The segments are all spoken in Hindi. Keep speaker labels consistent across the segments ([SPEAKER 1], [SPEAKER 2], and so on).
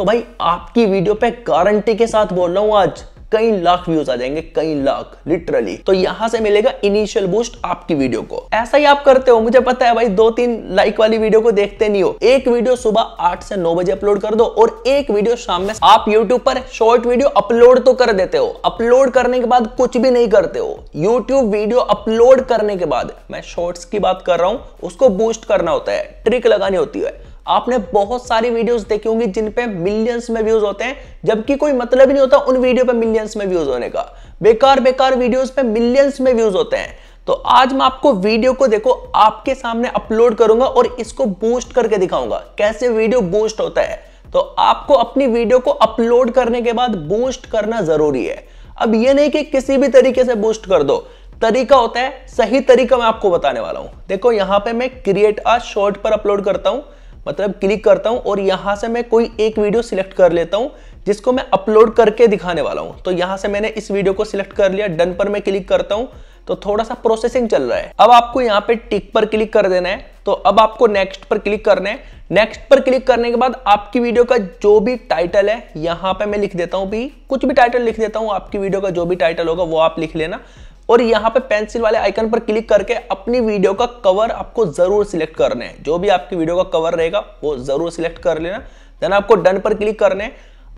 [SPEAKER 1] तो भाई आपकी वीडियो पे गारंटी के साथ बोल रहा हूँ आज कई लाख व्यूज आ जाएंगे कई लाख लिटरली तो यहां से मिलेगा इनिशियल बूस्ट आपकी वीडियो को ऐसा ही आप करते हो मुझे पता है भाई दो तीन लाइक वाली वीडियो को देखते नहीं हो एक वीडियो सुबह आठ से नौ बजे अपलोड कर दो और एक वीडियो शाम में आप यूट्यूब पर शॉर्ट वीडियो अपलोड तो कर देते हो अपलोड करने के बाद कुछ भी नहीं करते हो यूट्यूब वीडियो अपलोड करने के बाद मैं शॉर्ट्स की बात कर रहा हूँ उसको बूस्ट करना होता है ट्रिक लगानी होती है आपने बहुत सारी वीडियोस देखी होंगी जिन पे मिलियंस में व्यूज होते हैं जबकि कोई मतलब ही नहीं होता उन वीडियो पे मिलियंस में व्यूज होने का बेकार बेकार वीडियोस पे मिलियंस में व्यूज होते हैं तो आज मैं आपको वीडियो को देखो आपके सामने अपलोड करूंगा और इसको बूस्ट करके दिखाऊंगा कैसे वीडियो बूस्ट होता है तो आपको अपनी वीडियो को अपलोड करने के बाद बूस्ट करना जरूरी है अब यह नहीं कि किसी भी तरीके से बूस्ट कर दो तरीका होता है सही तरीका मैं आपको बताने वाला हूं देखो यहां पे मैं क्रिएट आ शॉर्ट पर अपलोड करता हूं मतलब क्लिक करता हूं और यहां से मैं कोई एक वीडियो सिलेक्ट कर लेता हूं जिसको मैं अपलोड करके दिखाने वाला हूं तो यहां से मैंने इस वीडियो को सिलेक्ट कर लिया डन पर मैं क्लिक करता हूं तो थोड़ा सा प्रोसेसिंग चल रहा है अब आपको यहाँ पे टिक पर क्लिक कर देना है तो अब आपको नेक्स्ट पर क्लिक करना है नेक्स्ट पर क्लिक करने के बाद आपकी वीडियो का जो भी टाइटल है यहाँ पे मैं लिख देता हूँ भी कुछ भी टाइटल लिख देता हूँ आपकी वीडियो का जो भी टाइटल होगा वो आप लिख लेना और यहाँ पे पेंसिल वाले आइकन पर क्लिक करके अपनी वीडियो का कवर आपको जरूर सिलेक्ट करना है जो भी आपकी वीडियो का कवर रहेगा वो जरूर सिलेक्ट कर लेना देन आपको डन पर क्लिक करने है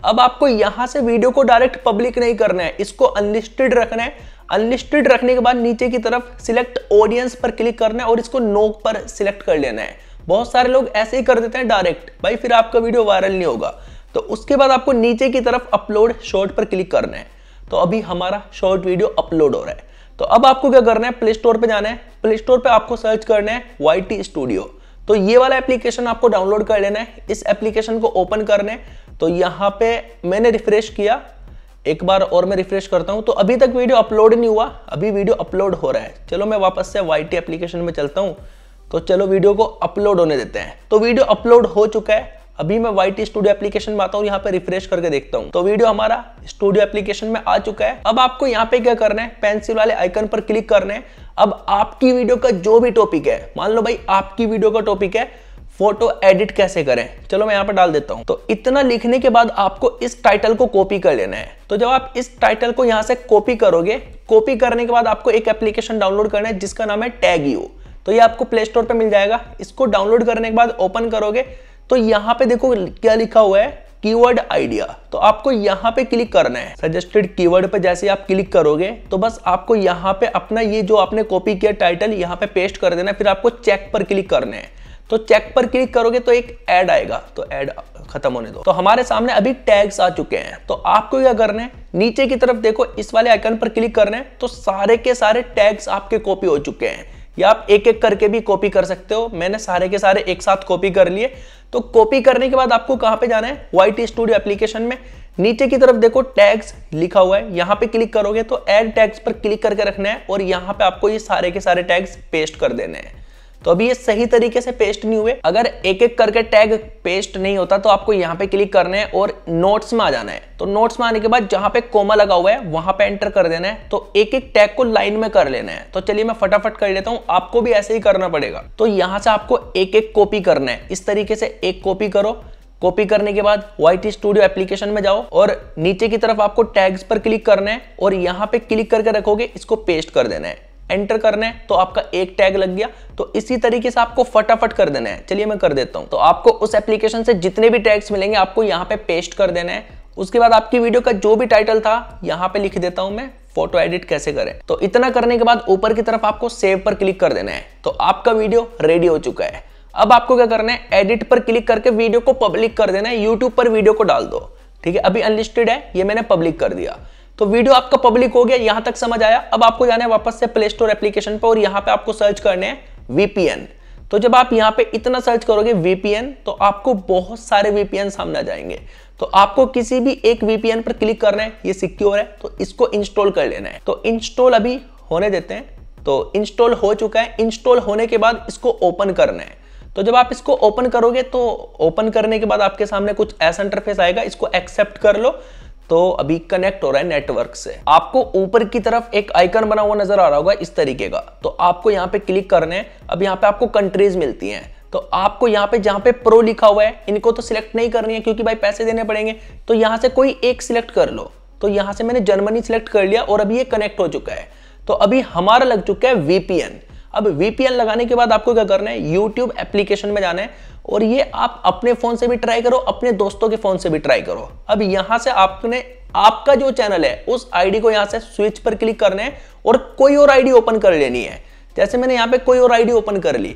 [SPEAKER 1] अब आपको यहां से वीडियो को डायरेक्ट पब्लिक नहीं करना है इसको अनलिस्टेड रखना है अनलिस्टेड रखने के बाद नीचे की तरफ सिलेक्ट ऑडियंस पर क्लिक करना है और इसको नोक पर सिलेक्ट कर लेना है बहुत सारे लोग ऐसे ही कर देते हैं डायरेक्ट भाई फिर आपका वीडियो वायरल नहीं होगा तो उसके बाद आपको नीचे की तरफ अपलोड शॉर्ट पर क्लिक करना है तो अभी हमारा शॉर्ट वीडियो अपलोड हो रहा है तो अब आपको क्या करना है प्ले स्टोर पर जाना है प्ले स्टोर पर आपको सर्च करना है वाई स्टूडियो तो ये वाला एप्लीकेशन आपको डाउनलोड कर लेना है इस एप्लीकेशन को ओपन करना है तो यहाँ पे मैंने रिफ्रेश किया एक बार और मैं रिफ्रेश करता हूँ तो अभी तक वीडियो अपलोड नहीं हुआ अभी वीडियो अपलोड हो रहा है चलो मैं वापस से वाई एप्लीकेशन में चलता हूँ तो चलो वीडियो को अपलोड होने देते हैं तो वीडियो अपलोड हो चुका है अभी मैं वाई टी स्टूडियो एप्लीकेशन में आता हूँ यहाँ पे रिफ्रेश करके देखता हूँ तो वीडियो हमारा स्टूडियो एप्लीकेशन में आ चुका है अब आपको यहाँ पे क्या करना है पेंसिल वाले आइकन पर क्लिक करना है अब आपकी वीडियो का जो भी टॉपिक है मान लो भाई आपकी वीडियो का टॉपिक है फोटो एडिट कैसे करें चलो मैं यहाँ पर डाल देता हूँ तो इतना लिखने के बाद आपको इस टाइटल को कॉपी कर लेना है तो जब आप इस टाइटल को यहाँ से कॉपी करोगे कॉपी करने के बाद आपको एक एप्लीकेशन डाउनलोड करना है जिसका नाम है टैग यू तो ये आपको प्ले स्टोर पर मिल जाएगा इसको डाउनलोड करने के बाद ओपन करोगे तो यहां पे देखो क्या लिखा हुआ है कीवर्ड आइडिया तो आपको यहाँ पे क्लिक करना है सजेस्टेड कीवर्ड पे जैसे आप क्लिक करोगे तो बस आपको यहाँ पे अपना ये जो आपने कॉपी किया टाइटल यहाँ पे पेस्ट कर देना फिर आपको चेक पर क्लिक करना है तो चेक पर क्लिक करोगे तो एक ऐड आएगा तो ऐड खत्म होने दो तो हमारे सामने अभी टैग्स आ चुके हैं तो आपको क्या करना है नीचे की तरफ देखो इस वाले आइकन पर क्लिक करना है तो सारे के सारे टैग्स आपके कॉपी हो चुके हैं या आप एक एक करके भी कॉपी कर सकते हो मैंने सारे के सारे एक साथ कॉपी कर लिए तो कॉपी करने के बाद आपको कहां पे जाना है टी स्टूडियो एप्लीकेशन में नीचे की तरफ देखो टैग्स लिखा हुआ है यहां पे क्लिक करोगे तो एड टैग्स पर क्लिक करके रखना है और यहां पे आपको ये सारे के सारे टैग्स पेस्ट कर देने हैं तो अभी ये सही तरीके से पेस्ट नहीं हुए अगर एक एक करके टैग पेस्ट नहीं होता तो आपको यहाँ पे क्लिक करना है और नोट्स में आ जाना है तो नोट्स में आने के बाद जहां पे कोमा लगा हुआ है वहां पे एंटर कर देना है तो एक एक टैग को लाइन में कर लेना है तो चलिए मैं फटाफट कर लेता हूँ आपको भी ऐसे ही करना पड़ेगा तो यहाँ से आपको एक एक कॉपी करना है इस तरीके से एक कॉपी करो कॉपी करने के बाद वाइट स्टूडियो एप्लीकेशन में जाओ और नीचे की तरफ आपको टैग्स पर क्लिक करना है और यहाँ पे क्लिक करके रखोगे इसको पेस्ट कर देना है एंटर करना है तो आपका एक टैग लग गया तो इसी तरीके से आपको फटाफट कर देना है चलिए मैं कर देता हूं तो आपको उस एप्लीकेशन से जितने भी टैग्स मिलेंगे आपको यहां पे पेस्ट कर देना है उसके बाद आपकी वीडियो का जो भी टाइटल था यहां पे लिख देता हूं मैं फोटो एडिट कैसे करें तो इतना करने के बाद ऊपर की तरफ आपको सेव पर क्लिक कर देना है तो आपका वीडियो रेडी हो चुका है अब आपको क्या करना है एडिट पर क्लिक करके वीडियो को पब्लिक कर देना है यूट्यूब पर वीडियो को डाल दो ठीक है अभी अनलिस्टेड है ये मैंने पब्लिक कर दिया तो वीडियो आपका पब्लिक हो गया यहां तक समझ आया अब आपको जाना है वापस से प्ले स्टोर एप्लीकेशन पर और यहां पे आपको सर्च करने हैं वीपीएन तो जब आप यहाँ पे इतना सर्च करोगे वीपीएन तो आपको बहुत सारे वीपीएन सामने आ जाएंगे तो आपको किसी भी एक वीपीएन पर क्लिक करना है ये सिक्योर है तो इसको इंस्टॉल कर लेना है तो इंस्टॉल अभी होने देते हैं तो इंस्टॉल हो चुका है इंस्टॉल होने के बाद इसको ओपन करना है तो जब आप इसको ओपन करोगे तो ओपन करने के बाद आपके सामने कुछ ऐसा इंटरफेस आएगा इसको एक्सेप्ट कर लो तो अभी कनेक्ट हो रहा है नेटवर्क से आपको ऊपर की तरफ एक आइकन बना हुआ नजर आ रहा होगा इस तरीके का तो आपको यहाँ पे क्लिक करने अब यहाँ पे आपको कंट्रीज मिलती हैं तो आपको यहाँ पे जहाँ पे प्रो लिखा हुआ है इनको तो सिलेक्ट नहीं करनी है क्योंकि भाई पैसे देने पड़ेंगे तो यहाँ से कोई एक सिलेक्ट कर लो तो यहाँ से मैंने जर्मनी सिलेक्ट कर लिया और अभी ये कनेक्ट हो चुका है तो अभी हमारा लग चुका है वीपीएन अब वीपीएन लगाने के बाद आपको क्या करना है यूट्यूब एप्लीकेशन में जाना है और ये आप अपने फ़ोन से भी ट्राई करो अपने दोस्तों के फ़ोन से भी ट्राई करो अब यहां से आपने आपका जो चैनल है उस आईडी को यहां से स्विच पर क्लिक करना है और कोई और आईडी ओपन कर लेनी है जैसे मैंने यहां पे कोई और आईडी ओपन कर ली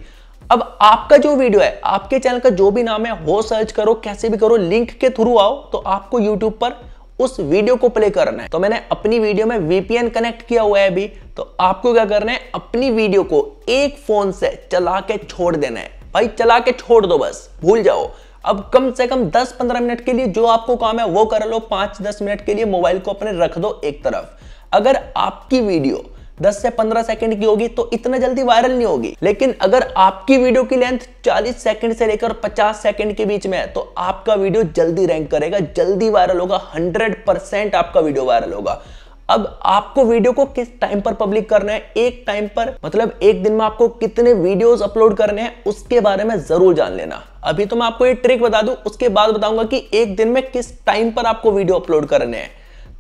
[SPEAKER 1] अब आपका जो वीडियो है आपके चैनल का जो भी नाम है वो सर्च करो कैसे भी करो लिंक के थ्रू आओ तो आपको यूट्यूब पर उस वीडियो को प्ले करना है तो मैंने अपनी वीडियो में वीपीएन कनेक्ट किया हुआ है अभी तो आपको क्या करना है अपनी वीडियो को एक फोन से चला के छोड़ देना है भाई चला के छोड़ दो बस भूल जाओ अब कम से कम 10-15 मिनट के लिए जो आपको काम है वो कर लो 5-10 मिनट के लिए मोबाइल को अपने रख दो एक तरफ अगर आपकी वीडियो 10 से 15 सेकंड की होगी तो इतना जल्दी वायरल नहीं होगी लेकिन अगर आपकी वीडियो की लेंथ 40 सेकंड से लेकर 50 सेकंड के बीच में है तो आपका वीडियो जल्दी रैंक करेगा जल्दी वायरल होगा 100 परसेंट आपका वीडियो वायरल होगा अब आपको वीडियो को किस टाइम पर पब्लिक करना है एक टाइम पर मतलब एक दिन में आपको कितने वीडियोस अपलोड करने हैं उसके बारे में जरूर जान लेना अभी तो मैं आपको ये ट्रिक बता दूं उसके बाद बताऊंगा कि एक दिन में किस टाइम पर आपको वीडियो अपलोड करने हैं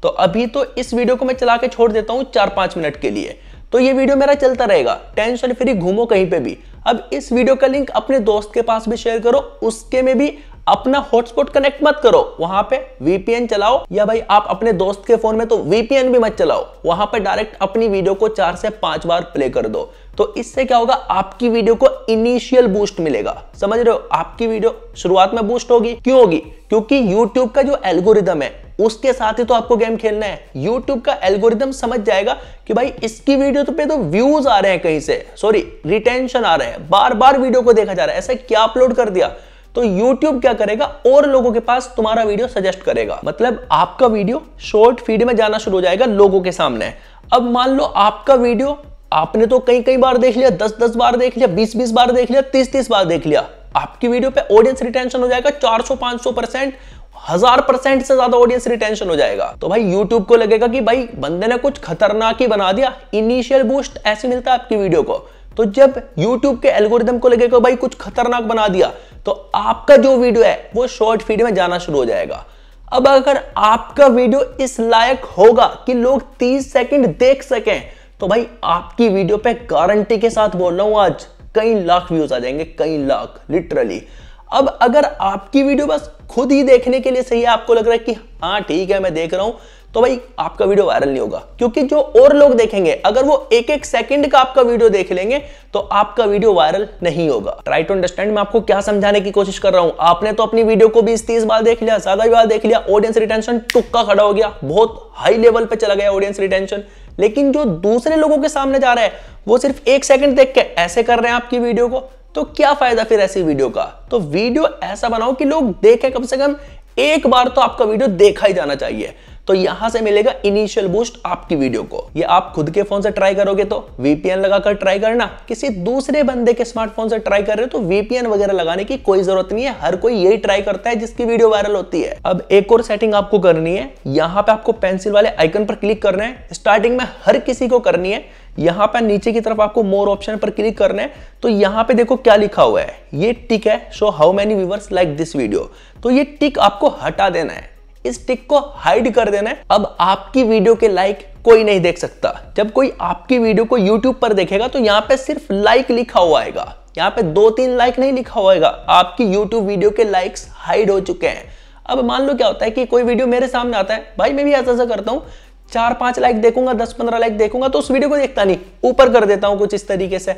[SPEAKER 1] तो अभी तो इस वीडियो को मैं चला के छोड़ देता हूँ चार पांच मिनट के लिए तो ये वीडियो मेरा चलता रहेगा टेंशन फ्री घूमो कहीं पे भी अब इस वीडियो का लिंक अपने दोस्त के पास भी शेयर करो उसके में भी अपना हॉटस्पॉट कनेक्ट मत करो वहां पे वीपीएन चलाओ या भाई आप अपने दोस्त के फोन में तो वीपीएन भी मत चलाओ वहां पर डायरेक्ट अपनी वीडियो को चार से पांच बार प्ले कर दो तो इससे क्या होगा आपकी वीडियो को इनिशियल बूस्ट मिलेगा समझ रहे हो आपकी वीडियो शुरुआत में बूस्ट होगी क्यों होगी क्योंकि यूट्यूब का जो एल्गोरिदम है उसके साथ ही तो आपको गेम खेलना है YouTube का एल्गोरिदम समझ जाएगा कि भाई इसकी वीडियो तो पे तो व्यूज आ रहे हैं कहीं से सॉरी रिटेंशन आ रहे हैं बार बार वीडियो को देखा जा रहा है ऐसा क्या अपलोड कर दिया तो YouTube क्या करेगा और लोगों के पास तुम्हारा वीडियो सजेस्ट करेगा मतलब आपका वीडियो शॉर्ट फीड में जाना शुरू हो जाएगा लोगों के सामने अब मान लो आपका वीडियो आपने तो कई कई बार देख लिया दस दस बार देख लिया बीस बीस बार देख लिया तीस तीस बार देख लिया आपकी वीडियो पे ऑडियंस रिटेंशन हो जाएगा 400 500 परसेंट हजार परसेंट से ज्यादा ऑडियंस रिटेंशन हो जाएगा तो भाई यूट्यूब को लगेगा कि भाई बंदे ने कुछ खतरनाक ही बना दिया इनिशियल बूस्ट ऐसे मिलता है आपकी वीडियो को तो जब YouTube के एल्गोरिदम को लगेगा भाई कुछ खतरनाक बना दिया तो आपका जो वीडियो है वो शॉर्ट फीड में जाना शुरू हो जाएगा अब अगर आपका वीडियो इस लायक होगा कि लोग 30 सेकंड देख सकें तो भाई आपकी वीडियो पे गारंटी के साथ बोल रहा हूं आज कई लाख व्यूज आ जाएंगे कई लाख लिटरली अब अगर आपकी वीडियो बस खुद ही देखने के लिए सही है आपको लग रहा है कि हाँ ठीक है मैं देख रहा हूं तो भाई आपका वीडियो वायरल नहीं होगा क्योंकि जो और लोग देखेंगे अगर वो एक एक सेकंड का आपका वीडियो देख लेंगे तो आपका वीडियो वायरल नहीं होगा राइट टू अंडरस्टैंड मैं आपको क्या समझाने की कोशिश कर रहा हूं आपने तो अपनी वीडियो को बीस तीस बार देख लिया ज्यादा बार देख लिया ऑडियंस रिटेंशन टुक्का खड़ा हो गया बहुत हाई लेवल पर चला गया ऑडियंस रिटेंशन लेकिन जो दूसरे लोगों के सामने जा रहा है वो सिर्फ एक सेकंड देख के ऐसे कर रहे हैं आपकी वीडियो को तो क्या फायदा फिर ऐसी वीडियो का तो वीडियो ऐसा बनाओ कि लोग देखें कम से कम एक बार तो आपका वीडियो देखा ही जाना चाहिए तो यहां से मिलेगा इनिशियल बूस्ट आपकी वीडियो को ये आप खुद के फोन से ट्राई करोगे तो वीपीएन लगाकर ट्राई करना किसी दूसरे बंदे के स्मार्टफोन से ट्राई कर रहे हो तो वीपीएन वगैरह लगाने की कोई जरूरत नहीं है हर कोई यही ट्राई करता है जिसकी वीडियो वायरल होती है अब एक और सेटिंग आपको करनी है यहाँ पे आपको पेंसिल वाले आइकन पर क्लिक करना है स्टार्टिंग में हर किसी को करनी है यहाँ पे नीचे की तरफ आपको मोर ऑप्शन पर क्लिक करना है तो यहाँ पे देखो क्या लिखा हुआ है ये टिक है show how many viewers like this video तो ये टिक आपको हटा देना है इस टिक को हाइड कर देना है अब आपकी वीडियो के लाइक कोई नहीं देख सकता जब कोई आपकी वीडियो को यूट्यूब पर देखेगा तो यहाँ पे सिर्फ लाइक लिखा हुआ आएगा यहाँ पे दो तीन लाइक नहीं लिखा होगा आपकी यूट्यूब वीडियो के लाइक्स हाइड हो चुके हैं अब मान लो क्या होता है कि कोई वीडियो मेरे सामने आता है भाई मैं भी ऐसा ऐसा करता हूँ चार पांच लाइक देखूंगा दस पंद्रह लाइक देखूंगा तो उस वीडियो को देखता नहीं ऊपर कर देता हूँ कुछ इस तरीके से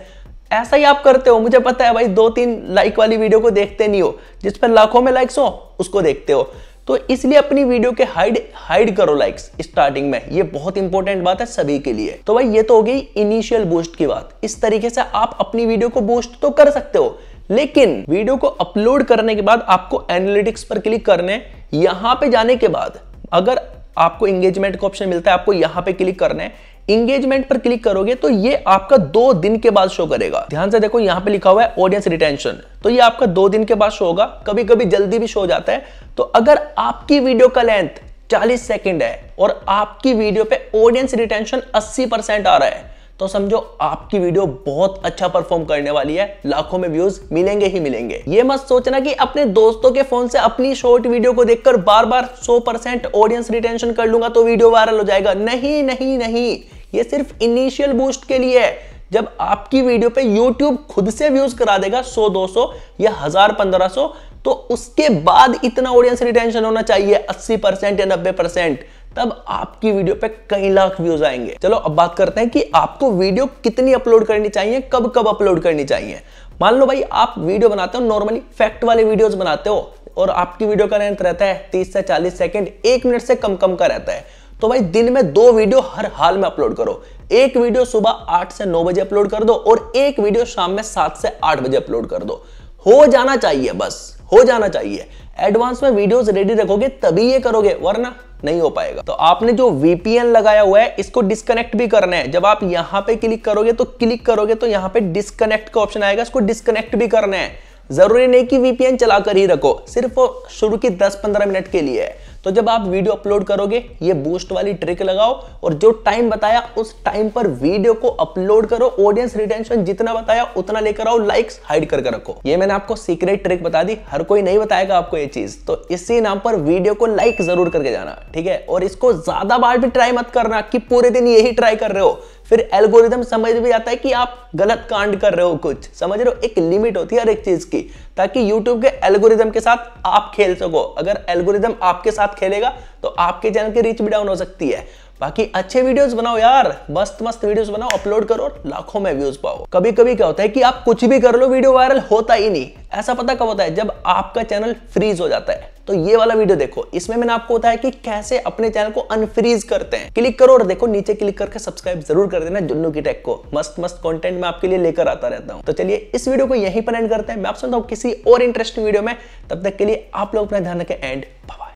[SPEAKER 1] ऐसा ही आप करते हो मुझे पता है भाई दो तीन लाइक वाली वीडियो को देखते नहीं हो जिस पर लाखों में लाइक्स हो उसको देखते हो तो इसलिए अपनी वीडियो के हाइड हाइड करो लाइक्स स्टार्टिंग में ये बहुत इंपॉर्टेंट बात है सभी के लिए तो भाई ये तो हो गई इनिशियल बूस्ट की बात इस तरीके से आप अपनी वीडियो को बूस्ट तो कर सकते हो लेकिन वीडियो को अपलोड करने के बाद आपको एनालिटिक्स पर क्लिक करने यहां पे जाने के बाद अगर आपको एंगेजमेंट का ऑप्शन मिलता है आपको यहां पे क्लिक करना है इंगेजमेंट पर क्लिक करोगे तो ये आपका दो दिन के बाद शो करेगा ध्यान से देखो यहाँ पे लिखा हुआ है ऑडियंस रिटेंशन तो ये आपका दो दिन के बाद शो होगा कभी कभी जल्दी भी शो हो जाता है तो अगर आपकी वीडियो का लेंथ 40 सेकंड है और आपकी वीडियो पे ऑडियंस रिटेंशन 80 परसेंट आ रहा है तो समझो आपकी वीडियो बहुत अच्छा परफॉर्म करने वाली है लाखों में व्यूज मिलेंगे ही मिलेंगे ये मत सोचना कि अपने दोस्तों के फोन से अपनी शॉर्ट वीडियो को देखकर बार बार 100 परसेंट ऑडियंस रिटेंशन कर लूंगा तो वीडियो वायरल हो जाएगा नहीं नहीं नहीं ये सिर्फ इनिशियल बूस्ट के लिए है जब आपकी वीडियो पे YouTube खुद से व्यूज करा देगा 100 200 या हजार पंद्रह सो तो उसके बाद इतना ऑडियंस रिटेंशन होना चाहिए 80 परसेंट या 90 परसेंट तब आपकी वीडियो पे कई लाख व्यूज आएंगे चलो अब बात करते हैं कि आपको वीडियो कितनी अपलोड करनी चाहिए कब कब अपलोड करनी चाहिए मान लो भाई आप वीडियो बनाते हो नॉर्मली फैक्ट वाले वीडियो बनाते हो और आपकी वीडियो का लेंथ रहता है तीस से चालीस सेकेंड एक मिनट से कम कम का रहता है तो भाई दिन में दो वीडियो हर हाल में अपलोड करो एक वीडियो सुबह आठ से नौ बजे अपलोड कर दो और एक वीडियो शाम में सात से आठ बजे अपलोड कर दो हो जाना चाहिए बस हो जाना चाहिए एडवांस में वीडियोस रेडी रखोगे तभी ये करोगे वरना नहीं हो पाएगा तो आपने जो वीपीएन लगाया हुआ है इसको डिस्कनेक्ट भी करना है जब आप यहां पे क्लिक करोगे तो क्लिक करोगे तो यहां पे डिस्कनेक्ट का ऑप्शन आएगा इसको डिस्कनेक्ट भी करना है जरूरी नहीं कि वीपीएन चलाकर ही रखो सिर्फ शुरू की दस पंद्रह मिनट के लिए है तो जब आप वीडियो अपलोड करोगे ये बूस्ट वाली ट्रिक लगाओ और जो टाइम बताया उस टाइम पर वीडियो को अपलोड करो ऑडियंस रिटेंशन जितना बताया उतना लेकर आओ लाइक्स हाइड कर, कर रखो ये मैंने आपको सीक्रेट ट्रिक बता दी हर कोई नहीं बताएगा आपको ये चीज तो इसी नाम पर वीडियो को लाइक जरूर करके जाना ठीक है और इसको ज्यादा बार भी ट्राई मत करना कि पूरे दिन यही ट्राई कर रहे हो फिर एल्गोरिदम समझ भी आता है कि आप गलत कांड कर रहे हो कुछ समझ रहे हो एक लिमिट होती है हर एक चीज की ताकि यूट्यूब के एल्गोरिदम के साथ आप खेल सको अगर एल्गोरिदम आपके साथ खेलेगा तो आपके चैनल की रीच भी डाउन हो सकती है बाकी अच्छे वीडियोस बनाओ यार मस्त मस्त वीडियोस बनाओ अपलोड करो और लाखों में व्यूज पाओ कभी कभी क्या होता है कि आप कुछ भी कर लो वीडियो वायरल होता ही नहीं ऐसा पता कब होता है जब आपका चैनल फ्रीज हो जाता है तो ये वाला वीडियो देखो इसमें मैंने आपको बताया कि कैसे अपने चैनल को अनफ्रीज करते हैं क्लिक करो और देखो नीचे क्लिक करके सब्सक्राइब जरूर कर देना जुन्नू की टेक को मस्त मस्त कंटेंट मैं आपके लिए लेकर आता रहता हूं तो चलिए इस वीडियो को यहीं पर एंड करते हैं मैं आप सुनता हूँ किसी और इंटरेस्टिंग वीडियो में तब तक के लिए आप लोग अपना ध्यान रखें एंड